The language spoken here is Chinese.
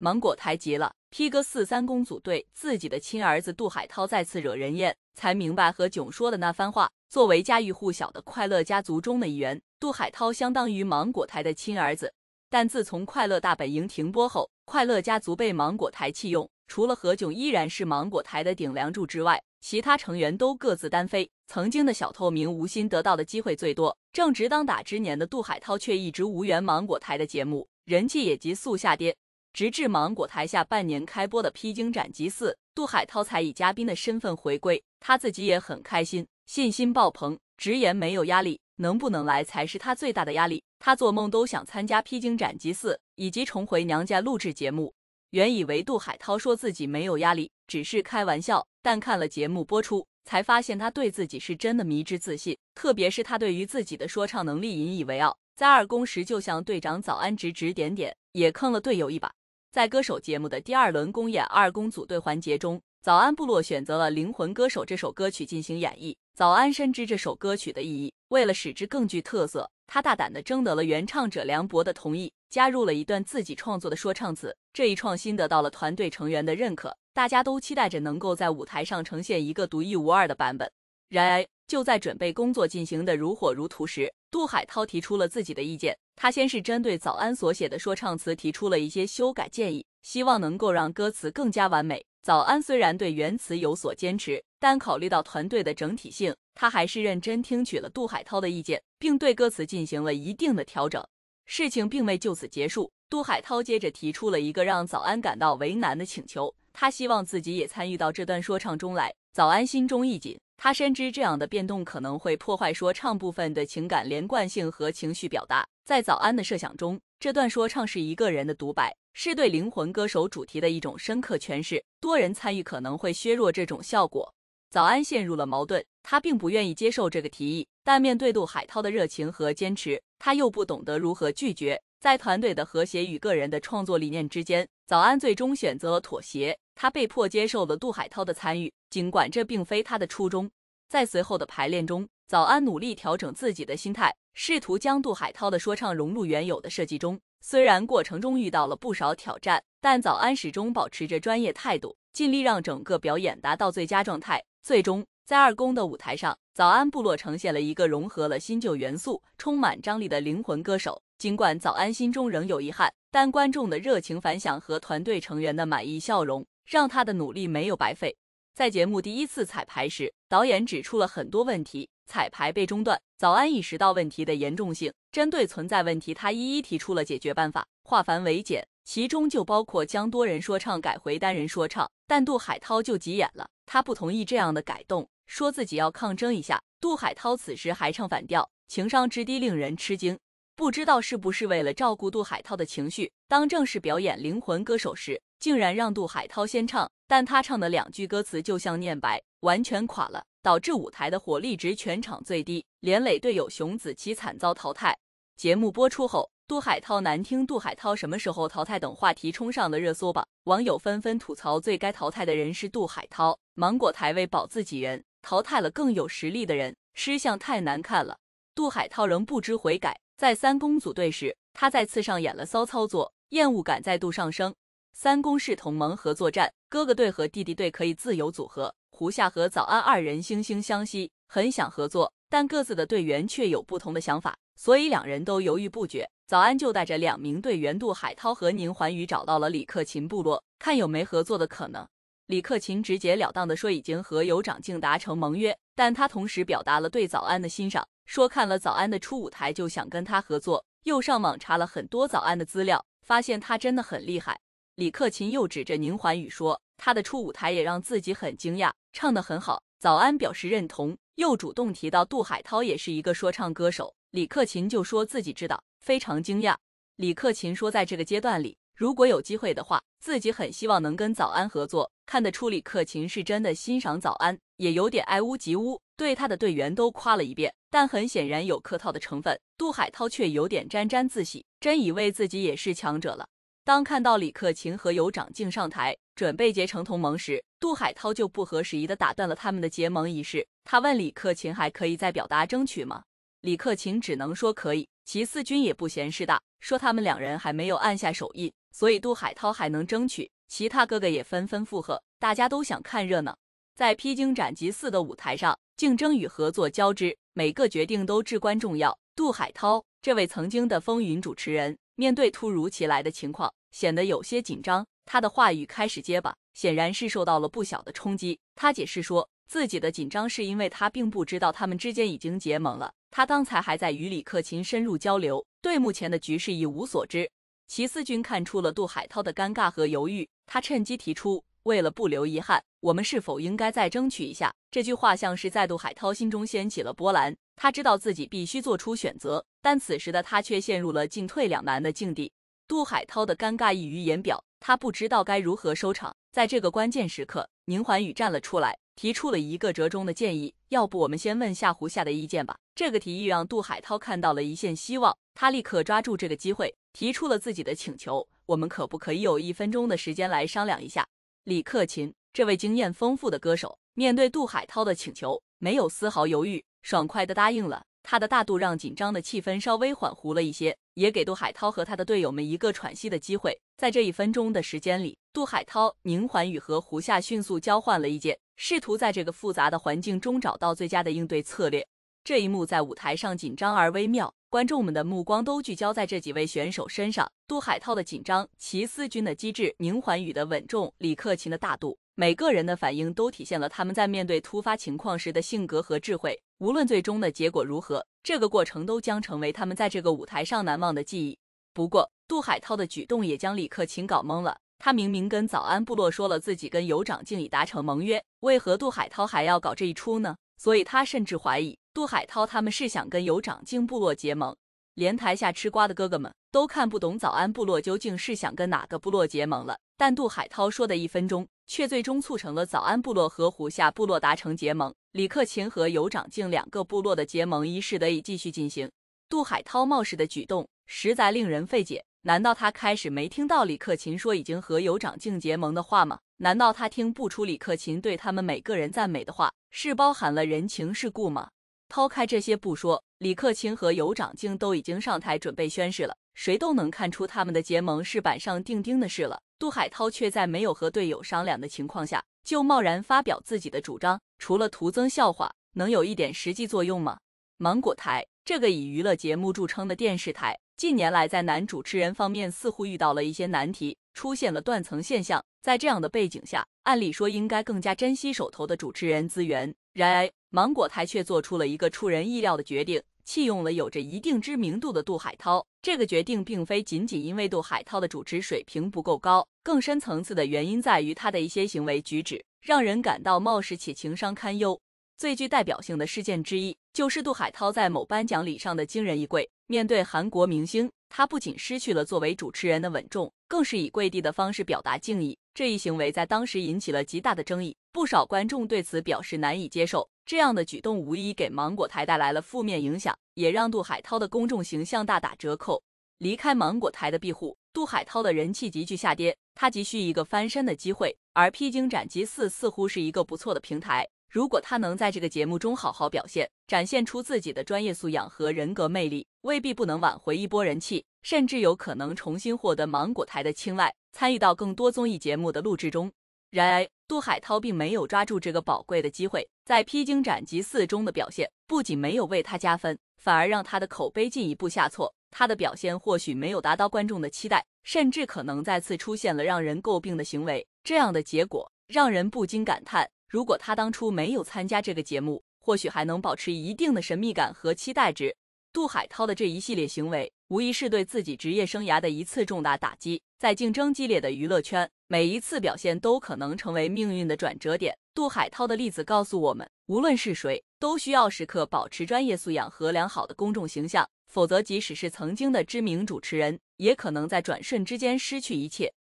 芒果台急了，P 哥四三公主队，自己的亲儿子杜海涛再次惹人厌，才明白何炅说的那番话。作为家喻户晓的快乐家族中的一员，杜海涛相当于芒果台的亲儿子。但自从《快乐大本营》停播后，快乐家族被芒果台弃用，除了何炅依然是芒果台的顶梁柱之外，其他成员都各自单飞。曾经的小透明吴昕得到的机会最多，正值当打之年的杜海涛却一直无缘芒果台的节目，人气也急速下跌。直至芒果台下半年开播的《披荆斩棘四》，杜海涛才以嘉宾的身份回归。他自己也很开心，信心爆棚，直言没有压力，能不能来才是他最大的压力。他做梦都想参加《披荆斩棘四》，以及重回娘家录制节目。原以为杜海涛说自己没有压力，只是开玩笑，但看了节目播出，才发现他对自己是真的迷之自信。特别是他对于自己的说唱能力引以为傲，在二公时就向队长早安指指点点，也坑了队友一把。在歌手节目的第二轮公演二公组队环节中，早安部落选择了《灵魂歌手》这首歌曲进行演绎。早安深知这首歌曲的意义，为了使之更具特色，他大胆的征得了原唱者梁博的同意，加入了一段自己创作的说唱词。这一创新得到了团队成员的认可，大家都期待着能够在舞台上呈现一个独一无二的版本。然而，就在准备工作进行的如火如荼时，杜海涛提出了自己的意见。他先是针对早安所写的说唱词提出了一些修改建议，希望能够让歌词更加完美。早安虽然对原词有所坚持，但考虑到团队的整体性，他还是认真听取了杜海涛的意见，并对歌词进行了一定的调整。事情并未就此结束，杜海涛接着提出了一个让早安感到为难的请求，他希望自己也参与到这段说唱中来。早安心中一紧。他深知这样的变动可能会破坏说唱部分的情感连贯性和情绪表达。在早安的设想中，这段说唱是一个人的独白，是对灵魂歌手主题的一种深刻诠释。多人参与可能会削弱这种效果。早安陷入了矛盾，他并不愿意接受这个提议，但面对杜海涛的热情和坚持，他又不懂得如何拒绝。在团队的和谐与个人的创作理念之间，早安最终选择了妥协。他被迫接受了杜海涛的参与，尽管这并非他的初衷。在随后的排练中，早安努力调整自己的心态，试图将杜海涛的说唱融入原有的设计中。虽然过程中遇到了不少挑战，但早安始终保持着专业态度，尽力让整个表演达到最佳状态。最终，在二宫的舞台上，早安部落呈现了一个融合了新旧元素、充满张力的灵魂歌手。尽管早安心中仍有遗憾，但观众的热情反响和团队成员的满意笑容，让他的努力没有白费。在节目第一次彩排时，导演指出了很多问题，彩排被中断。早安意识到问题的严重性，针对存在问题，他一一提出了解决办法，化繁为简，其中就包括将多人说唱改回单人说唱。但杜海涛就急眼了，他不同意这样的改动。说自己要抗争一下，杜海涛此时还唱反调，情商之低令人吃惊。不知道是不是为了照顾杜海涛的情绪，当正式表演《灵魂歌手》时，竟然让杜海涛先唱，但他唱的两句歌词就像念白，完全垮了，导致舞台的火力值全场最低，连累队友熊梓淇惨遭淘汰。节目播出后，“杜海涛难听”“杜海涛什么时候淘汰”等话题冲上了热搜榜，网友纷纷吐槽，最该淘汰的人是杜海涛。芒果台为保自己人。淘汰了更有实力的人，失相太难看了。杜海涛仍不知悔改，在三公组队时，他再次上演了骚操作，厌恶感再度上升。三公是同盟合作战，哥哥队和弟弟队可以自由组合。胡夏和早安二人惺惺相惜，很想合作，但各自的队员却有不同的想法，所以两人都犹豫不决。早安就带着两名队员杜海涛和宁桓宇找到了李克勤部落，看有没合作的可能。李克勤直截了当的说已经和尤长靖达成盟约，但他同时表达了对早安的欣赏，说看了早安的初舞台就想跟他合作，又上网查了很多早安的资料，发现他真的很厉害。李克勤又指着宁桓宇说他的初舞台也让自己很惊讶，唱得很好。早安表示认同，又主动提到杜海涛也是一个说唱歌手，李克勤就说自己知道，非常惊讶。李克勤说在这个阶段里。如果有机会的话，自己很希望能跟早安合作。看得出李克勤是真的欣赏早安，也有点爱屋及乌，对他的队员都夸了一遍，但很显然有客套的成分。杜海涛却有点沾沾自喜，真以为自己也是强者了。当看到李克勤和尤长靖上台准备结成同盟时，杜海涛就不合时宜的打断了他们的结盟仪式。他问李克勤还可以再表达争取吗？李克勤只能说可以。齐思钧也不嫌事大，说他们两人还没有按下手印。所以杜海涛还能争取，其他哥哥也纷纷附和，大家都想看热闹。在披荆斩棘似的舞台上，竞争与合作交织，每个决定都至关重要。杜海涛这位曾经的风云主持人，面对突如其来的情况，显得有些紧张，他的话语开始结巴，显然是受到了不小的冲击。他解释说，自己的紧张是因为他并不知道他们之间已经结盟了，他刚才还在与李克勤深入交流，对目前的局势一无所知。齐思钧看出了杜海涛的尴尬和犹豫，他趁机提出，为了不留遗憾，我们是否应该再争取一下？这句话像是在杜海涛心中掀起了波澜。他知道自己必须做出选择，但此时的他却陷入了进退两难的境地。杜海涛的尴尬溢于言表，他不知道该如何收场。在这个关键时刻，宁桓宇站了出来，提出了一个折中的建议。要不我们先问下胡夏的意见吧。这个提议让杜海涛看到了一线希望，他立刻抓住这个机会，提出了自己的请求：我们可不可以有一分钟的时间来商量一下？李克勤这位经验丰富的歌手，面对杜海涛的请求，没有丝毫犹豫，爽快地答应了。他的大度让紧张的气氛稍微缓和了一些，也给杜海涛和他的队友们一个喘息的机会。在这一分钟的时间里，杜海涛、宁桓宇和胡夏迅速交换了意见。试图在这个复杂的环境中找到最佳的应对策略。这一幕在舞台上紧张而微妙，观众们的目光都聚焦在这几位选手身上：杜海涛的紧张、齐思钧的机智、宁桓宇的稳重、李克勤的大度。每个人的反应都体现了他们在面对突发情况时的性格和智慧。无论最终的结果如何，这个过程都将成为他们在这个舞台上难忘的记忆。不过，杜海涛的举动也将李克勤搞懵了。他明明跟早安部落说了自己跟尤长靖已达成盟约，为何杜海涛还要搞这一出呢？所以他甚至怀疑杜海涛他们是想跟尤长靖部落结盟，连台下吃瓜的哥哥们都看不懂早安部落究竟是想跟哪个部落结盟了。但杜海涛说的一分钟，却最终促成了早安部落和胡下部落达成结盟，李克勤和尤长靖两个部落的结盟仪式得以继续进行。杜海涛冒失的举动实在令人费解。难道他开始没听到李克勤说已经和尤长靖结盟的话吗？难道他听不出李克勤对他们每个人赞美的话是包含了人情世故吗？抛开这些不说，李克勤和尤长靖都已经上台准备宣誓了，谁都能看出他们的结盟是板上钉钉的事了。杜海涛却在没有和队友商量的情况下就贸然发表自己的主张，除了徒增笑话，能有一点实际作用吗？芒果台。这个以娱乐节目著称的电视台，近年来在男主持人方面似乎遇到了一些难题，出现了断层现象。在这样的背景下，按理说应该更加珍惜手头的主持人资源。然而，芒果台却做出了一个出人意料的决定，弃用了有着一定知名度的杜海涛。这个决定并非仅仅因为杜海涛的主持水平不够高，更深层次的原因在于他的一些行为举止让人感到冒失且情商堪忧。最具代表性的事件之一，就是杜海涛在某颁奖礼上的惊人一跪。面对韩国明星，他不仅失去了作为主持人的稳重，更是以跪地的方式表达敬意。这一行为在当时引起了极大的争议，不少观众对此表示难以接受。这样的举动无疑给芒果台带来了负面影响，也让杜海涛的公众形象大打折扣。离开芒果台的庇护，杜海涛的人气急剧下跌，他急需一个翻身的机会，而《披荆斩棘四》似乎是一个不错的平台。如果他能在这个节目中好好表现，展现出自己的专业素养和人格魅力，未必不能挽回一波人气，甚至有可能重新获得芒果台的青睐，参与到更多综艺节目的录制中。然而，杜海涛并没有抓住这个宝贵的机会，在《披荆斩棘四》中的表现不仅没有为他加分，反而让他的口碑进一步下挫。他的表现或许没有达到观众的期待，甚至可能再次出现了让人诟病的行为。这样的结果让人不禁感叹。如果他当初没有参加这个节目，或许还能保持一定的神秘感和期待值。杜海涛的这一系列行为，无疑是对自己职业生涯的一次重大打击。在竞争激烈的娱乐圈，每一次表现都可能成为命运的转折点。杜海涛的例子告诉我们，无论是谁，都需要时刻保持专业素养和良好的公众形象，否则，即使是曾经的知名主持人，也可能在转瞬之间失去一切。